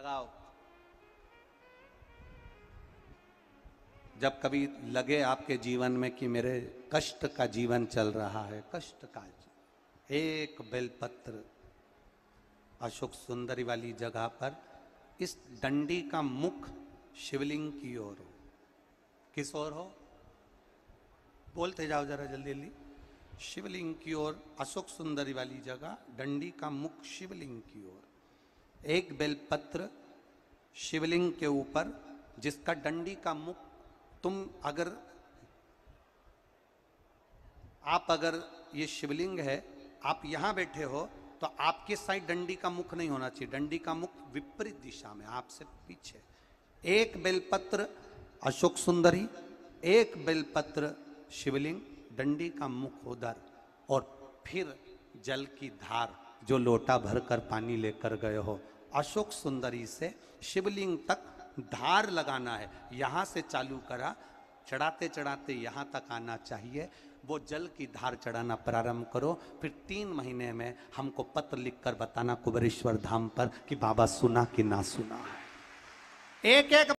लगाओ जब कभी लगे आपके जीवन में कि मेरे कष्ट का जीवन चल रहा है कष्ट का एक बेलपत्र अशोक सुंदरी वाली जगह पर इस डंडी का मुख शिवलिंग की ओर हो किस ओर हो बोलते जाओ जरा जल्दी जल्दी शिवलिंग की ओर अशोक सुंदरी वाली जगह डंडी का मुख शिवलिंग की ओर एक बेलपत्र शिवलिंग के ऊपर जिसका डंडी का मुख तुम अगर आप अगर ये शिवलिंग है आप यहां बैठे हो तो आपके साइड डंडी का मुख नहीं होना चाहिए डंडी का मुख विपरीत दिशा में आपसे पीछे एक बेलपत्र अशोक सुंदरी एक बेलपत्र शिवलिंग डंडी का मुख उधर और फिर जल की धार जो लोटा भरकर पानी लेकर गए हो अशोक सुंदरी से शिवलिंग तक धार लगाना है यहाँ से चालू करा चढ़ाते चढ़ाते यहाँ तक आना चाहिए वो जल की धार चढ़ाना प्रारंभ करो फिर तीन महीने में हमको पत्र लिखकर बताना कुबरेश्वर धाम पर कि बाबा सुना कि ना सुना है एक एक